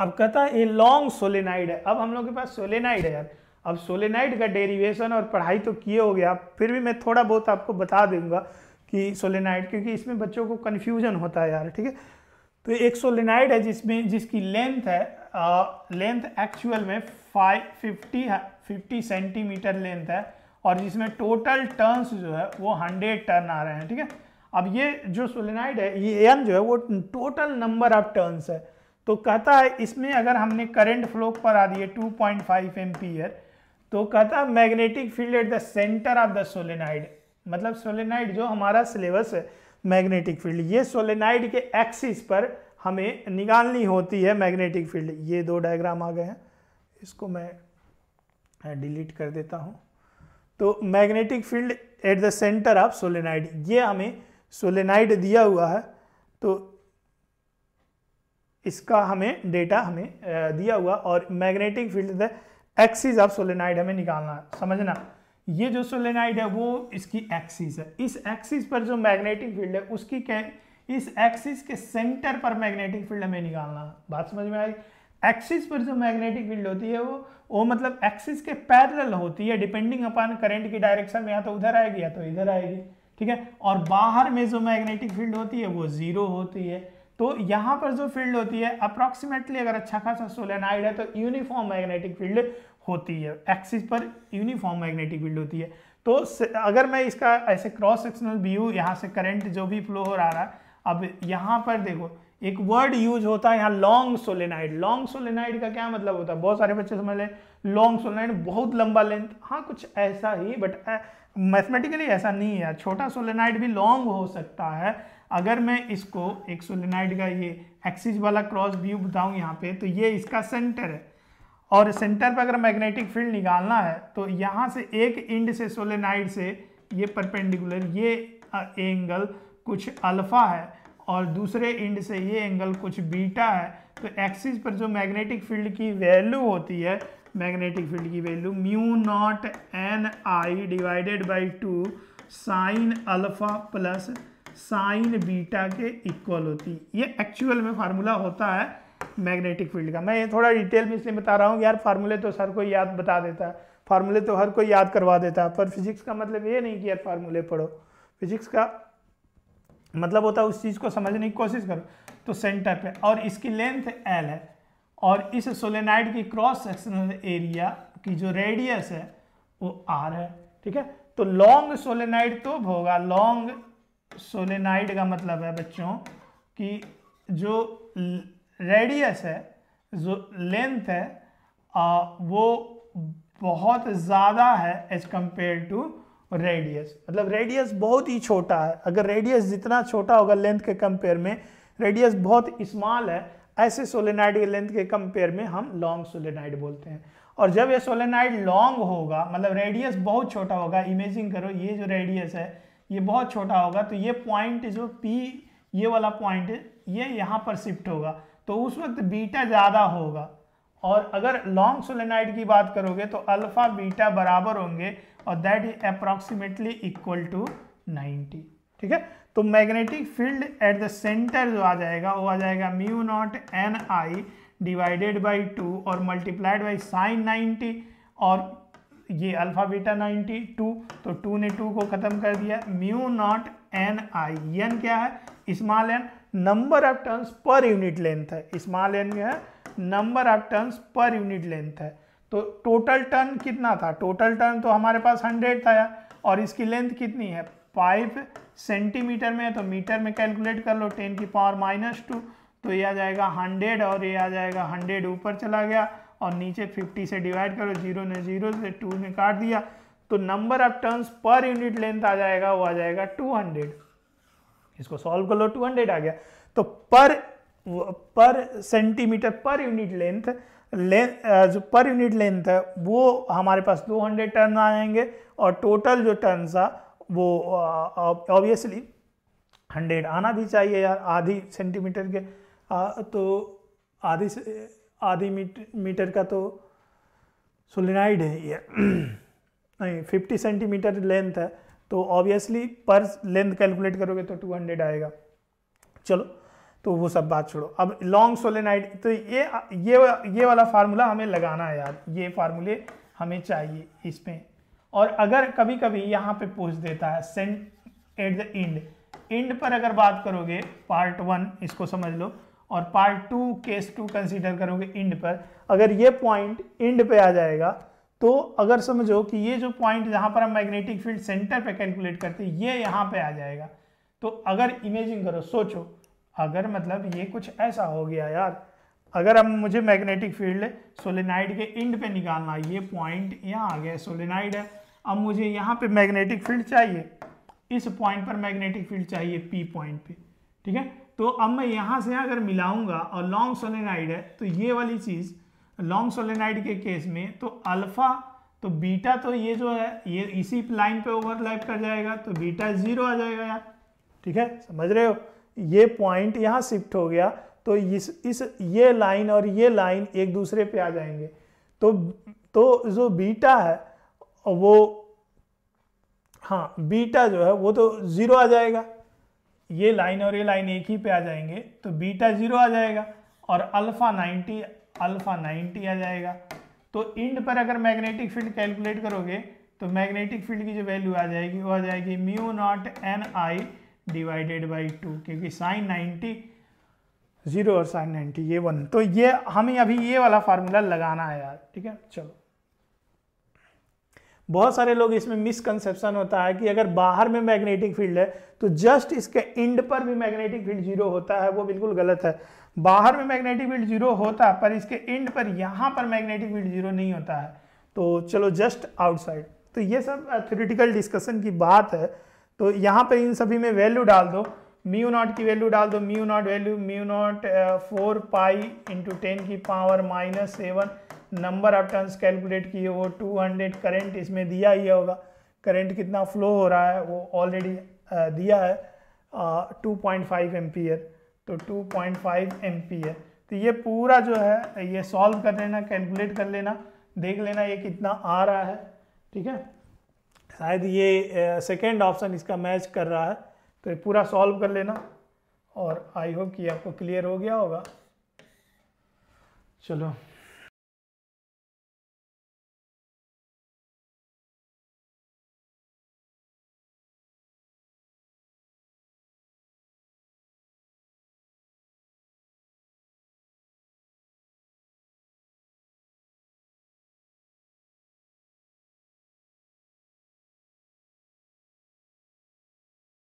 अब कहता है ये लॉन्ग सोलेनाइड है अब हम लोग के पास सोलेनाइड है यार अब सोलेनाइड का डेरिवेशन और पढ़ाई तो किए हो गया फिर भी मैं थोड़ा बहुत आपको बता दूंगा कि सोलेनाइड क्योंकि इसमें बच्चों को कन्फ्यूजन होता है यार ठीक है तो एक सोलेनाइड है जिसमें जिसकी लेंथ है लेंथ एक्चुअल में five fifty fifty centimetre length है और जिसमें टोटल टर्न्स जो है वो हंड्रेड टर्न आ रहे हैं ठीक है अब ये जो सोलेनाइड है ये एन जो है वो टोटल नंबर ऑफ टर्न्स है तो कहता है इसमें अगर हमने करंट फ्लो आ दिए 2.5 पॉइंट तो कहता है magnetic field at the centre of the solenoid मतलब सोलेनाइड जो हमारा सिलेबस है मैग्नेटिक फील्ड ये सोलेनाइड के एक्सिस पर हमें निकालनी होती है मैग्नेटिक फील्ड ये दो डायग्राम आ गए हैं इसको मैं डिलीट कर देता हूँ तो magnetic field at the centre of solenoid ये हमें सोलेनाइड दिया हुआ है तो इसका हमें डेटा हमें दिया हुआ और magnetic field the axis of solenoid हमें निकालना समझना ये जो सोलेनाइड है वो इसकी एक्सिस है इस एक्सिस पर जो मैग्नेटिक फील्ड है उसकी क्या इस एक्सिस के सेंटर पर मैग्नेटिक फील्ड हमें निकालना बात समझ में आई एक्सिस पर जो मैग्नेटिक फील्ड होती है वो वो मतलब एक्सिस के पैरेलल होती है डिपेंडिंग अपॉन करंट की डायरेक्शन में या तो उधर आएगी या तो इधर आएगी ठीक है और बाहर में जो मैग्नेटिक फील्ड होती है वो जीरो होती है तो यहाँ पर जो फील्ड होती है अप्रॉक्सीमेटली अगर अच्छा खासा सोलेनाइड है तो यूनिफॉर्म मैग्नेटिक फील्ड होती है एक्सिस पर यूनिफॉर्म मैग्नेटिक फील्ड होती है तो अगर मैं इसका ऐसे क्रॉस सेक्शनल व्यू यहाँ से करंट जो भी फ्लो हो रहा है अब यहाँ पर देखो एक वर्ड यूज होता है यहाँ लॉन्ग सोलेनाइड लॉन्ग सोलेनाइड का क्या मतलब होता है बहुत सारे बच्चे समझ लें लॉन्ग सोलेनाइड बहुत लंबा लेंथ हाँ कुछ ऐसा ही बट मैथमेटिकली ऐसा नहीं है छोटा सोलेनाइड भी लॉन्ग हो सकता है अगर मैं इसको एक सोलेनाइड का ये एक्सिस वाला क्रॉस व्यू बताऊँ यहाँ पे तो ये इसका सेंटर है और सेंटर पर अगर मैग्नेटिक फील्ड निकालना है तो यहाँ से एक इंड से सोलेनाइड से ये परपेंडिकुलर ये एंगल कुछ अल्फ़ा है और दूसरे इंड से ये एंगल कुछ बीटा है तो एक्सिस पर जो मैग्नेटिक फील्ड की वैल्यू होती है मैग्नेटिक फील्ड की value mu naught n i divided by two sine alpha plus sine beta के इक्वल होती है ये एक्चुअल में फार्मूला होता है मैग्नेटिक फील्ड का मैं ये थोड़ा डिटेल में इसलिए बता रहा हूँ यार फार्मूले तो सर को याद बता देता है फार्मूले तो हर कोई याद करवा देता है पर फिजिक्स का मतलब ये नहीं कि यार फार्मूले पढ़ो फिजिक्स का मतलब होता है उस चीज़ को समझने की कोशिश करो तो सेंटर पे और इसकी लेंथ एल है और इस सोलेनाइड की क्रॉस सेक्शनल एरिया की जो रेडियस है वो आर है ठीक है तो लॉन्ग सोलेनाइड तो होगा लॉन्ग सोलेनाइड का मतलब है बच्चों कि जो रेडियस है जो लेंथ है आ, वो बहुत ज़्यादा है एज कम्पेयर टू रेडियस मतलब रेडियस बहुत ही छोटा है अगर रेडियस जितना छोटा होगा लेंथ के कंपेयर में रेडियस बहुत स्मॉल है ऐसे सोलेनाइड के लेंथ के कंपेयर में हम लॉन्ग सोलेनाइड बोलते हैं और जब ये सोलेनाइड लॉन्ग होगा मतलब रेडियस बहुत छोटा होगा इमेजिंग करो ये जो रेडियस है ये बहुत छोटा होगा तो ये पॉइंट जो पी ये वाला पॉइंट ये यहाँ पर शिफ्ट होगा तो उस वक्त बीटा ज़्यादा होगा और अगर लॉन्ग सोलेनाइड की बात करोगे तो अल्फ़ा बीटा बराबर होंगे और that is approximately equal to 90 ठीक है तो magnetic field at the centre जो आ जाएगा वो आ जाएगा mu naught n i divided by two और मल्टीप्लाइड बाई साइन नाइन्टी और ये अल्फ़ा बीटा नाइन्टी टू तो टू ने टू को ख़त्म कर दिया mu naught n i n क्या है small n number of terms per unit length है स्मॉल एन जो है number of terms per unit length है तो टोटल टर्न कितना था टोटल टर्न तो हमारे पास हंड्रेड था यार और इसकी लेंथ कितनी है फाइव सेंटीमीटर में है तो मीटर में कैलकुलेट कर लो टेन की पावर माइनस टू तो ये आ जाएगा हंड्रेड और ये आ जाएगा हंड्रेड ऊपर चला गया और नीचे 50 से डिवाइड करो जीरो ने जीरो से टू ने काट दिया तो number of turns per unit length आ जाएगा वो आ जाएगा 200 इसको सॉल्व कर लो 200 आ गया तो पर पर सेंटीमीटर पर यूनिट लेंथ जो पर यूनिट लेंथ है वो हमारे पास 200 टर्न आ जाएंगे और टोटल जो टर्न था वो ऑब्वियसली हंड्रेड आना भी चाहिए यार आधी सेंटीमीटर के आ, तो आधी से, आधी मीटर मीटर का तो सोलिनाइड है ये नहीं 50 सेंटीमीटर लेंथ है तो ऑब्वियसली पर लेंथ कैलकुलेट करोगे तो 200 आएगा चलो तो वो सब बात छोड़ो अब लॉन्ग सोलेनाइड तो ये ये ये वाला फार्मूला हमें लगाना है यार ये फार्मूले हमें चाहिए इसमें और अगर कभी कभी यहाँ पे पूछ देता है centre at the end end पर अगर बात करोगे पार्ट वन इसको समझ लो और part two case two consider करोगे इंड पर अगर ये पॉइंट इंड पे आ जाएगा तो अगर समझो कि ये जो पॉइंट जहाँ पर हम मैग्नेटिक फील्ड सेंटर पे कैलकुलेट करते हैं ये यहाँ पे आ जाएगा तो अगर इमेजिंग करो सोचो अगर मतलब ये कुछ ऐसा हो गया यार अगर हम मुझे मैग्नेटिक फील्ड सोलेनाइड के इंड पे निकालना ये पॉइंट यहाँ आ गया सोलेनाइड है अब मुझे यहाँ पे मैग्नेटिक फील्ड चाहिए इस पॉइंट पर मैग्नेटिक फील्ड चाहिए पी पॉइंट पे ठीक है तो अब मैं यहाँ से अगर मिलाऊंगा और लॉन्ग सोलेनाइड है तो ये वाली चीज़ लॉन्ग सोलेनाइड के केस में तो अल्फ़ा तो बीटा तो ये जो है ये इसी लाइन पे ओवरलैप कर जाएगा तो बीटा ज़ीरो आ जाएगा यार ठीक है समझ रहे हो ये पॉइंट यहाँ शिफ्ट हो गया तो इस इस ये लाइन और ये लाइन एक दूसरे पे आ जाएंगे तो तो जो बीटा है वो हाँ बीटा जो है वो तो ज़ीरो आ जाएगा ये लाइन और ये लाइन एक ही पे आ जाएंगे तो बीटा जीरो आ जाएगा और अल्फा नाइन्टी अल्फा नाइन्टी आ जाएगा तो इंड पर अगर मैग्नेटिक फील्ड कैलकुलेट करोगे तो मैग्नेटिक फील्ड की जो वैल्यू आ जाएगी वो आ जाएगी mu naught n i divided by two क्योंकि साइन नाइन्टी जीरो और साइन नाइन्टी ये वन तो ये हमें अभी ये वाला फार्मूला लगाना है यार ठीक है चलो बहुत सारे लोग इसमें मिसकंसेप्शन होता है कि अगर बाहर में मैग्नेटिक फील्ड है तो जस्ट इसके इंड पर भी मैग्नेटिक फील्ड जीरो होता है वो बिल्कुल गलत है बाहर में मैग्नेटिक फील्ड जीरो होता है पर इसके इंड पर यहाँ पर मैग्नेटिक फील्ड जीरो नहीं होता है तो चलो जस्ट आउटसाइड तो ये सब थ्योरेटिकल डिस्कशन की बात है तो यहाँ पर इन सभी में वैल्यू डाल दो म्यू नॉट की वैल्यू डाल दो mu naught value mu naught four pi into ten की power minus seven number of turns calculate किए वो 200 करंट इसमें दिया ही होगा करंट कितना फ्लो हो रहा है वो ऑलरेडी दिया है टू पॉइंट फाइव तो टू पॉइंट फाइव तो ये पूरा जो है ये सॉल्व कर लेना कैलकुलेट कर लेना देख लेना ये कितना आ रहा है ठीक है शायद ये सेकेंड ऑप्शन इसका मैच कर रहा है तो ये पूरा सॉल्व कर लेना और आई होप कि आपको क्लियर हो गया होगा चलो